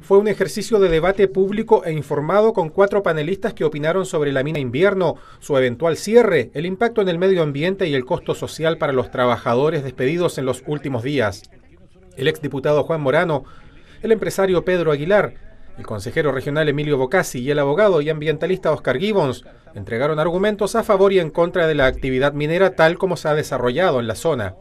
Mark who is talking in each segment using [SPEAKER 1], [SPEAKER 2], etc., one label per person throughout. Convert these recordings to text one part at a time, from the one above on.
[SPEAKER 1] Fue un ejercicio de debate público e informado con cuatro panelistas que opinaron sobre la mina invierno, su eventual cierre, el impacto en el medio ambiente y el costo social para los trabajadores despedidos en los últimos días. El exdiputado Juan Morano, el empresario Pedro Aguilar, el consejero regional Emilio Bocassi y el abogado y ambientalista Oscar Gibbons entregaron argumentos a favor y en contra de la actividad minera tal como se ha desarrollado en la zona.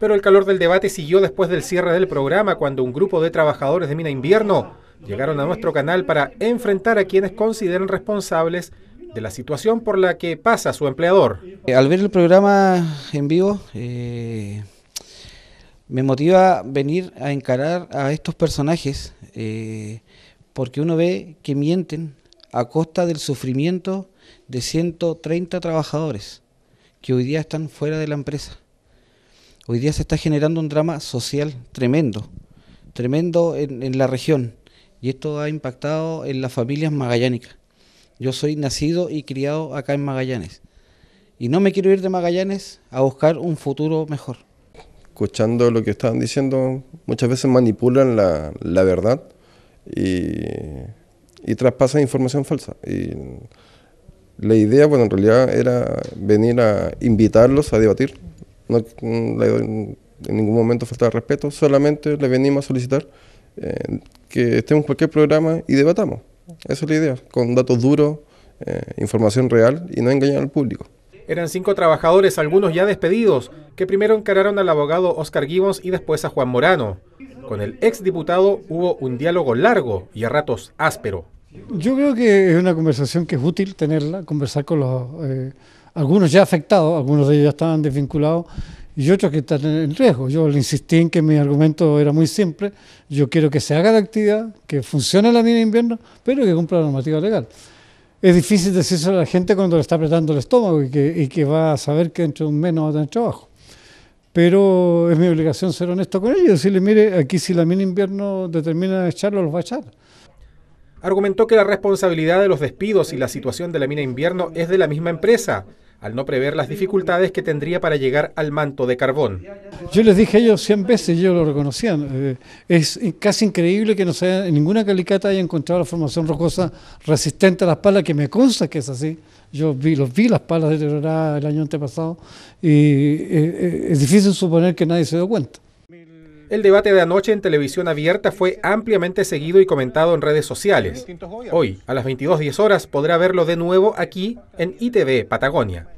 [SPEAKER 1] Pero el calor del debate siguió después del cierre del programa cuando un grupo de trabajadores de Mina Invierno llegaron a nuestro canal para enfrentar a quienes consideran responsables de la situación por la que pasa su empleador.
[SPEAKER 2] Eh, al ver el programa en vivo, eh, me motiva venir a encarar a estos personajes eh, porque uno ve que mienten a costa del sufrimiento de 130 trabajadores que hoy día están fuera de la empresa hoy día se está generando un drama social tremendo, tremendo en, la región. Y esto ha impactado en las familias magallánicas. Yo soy nacido y criado acá en Magallanes. Y no me quiero ir de Magallanes a buscar un futuro mejor.
[SPEAKER 3] Escuchando lo que estaban diciendo, muchas veces manipulan la, verdad y, y traspasan información falsa. Y la idea, bueno, en realidad era venir a invitarlos a debatir no, mm, le en ningún momento de respeto, solamente le venimos a solicitar eh, que estemos en cualquier programa y debatamos. Esa es la idea, con datos duros, eh, información real y no engañar al público.
[SPEAKER 1] Eran cinco trabajadores, algunos ya despedidos, que primero encararon al abogado Oscar Gibbons y después a Juan Morano. Con el exdiputado hubo un diálogo largo y a ratos áspero.
[SPEAKER 4] Yo creo que es una conversación que es útil tenerla, conversar con los eh, algunos ya afectados, algunos de ellos ya estaban desvinculados y otros que están en riesgo. Yo le insistí en que mi argumento era muy simple, yo quiero que se haga la actividad, que funcione la mina invierno, pero que cumpla la normativa legal. Es difícil decirse a la gente cuando le está apretando el estómago y que, va a saber que dentro de un mes no va a tener trabajo. Pero es mi obligación ser honesto con ellos y decirle, mire, aquí si la mina invierno determina echarlo, los va a echar.
[SPEAKER 1] Argumentó que la responsabilidad de los despidos y la situación de la mina invierno es de la misma empresa al no prever las dificultades que tendría para llegar al manto de carbón.
[SPEAKER 4] Yo les dije a ellos 100 veces, ellos lo reconocían, eh, es casi increíble que no sea, ninguna calicata haya encontrado la formación rocosa resistente a las palas, que me consta que es así. Yo vi, los vi las palas deterioradas el año antepasado y eh, eh, es difícil suponer que nadie se dio cuenta.
[SPEAKER 1] El debate de anoche en televisión abierta fue ampliamente seguido y comentado en redes sociales. Hoy, a las 22.10 horas, podrá verlo de nuevo aquí en ITV Patagonia.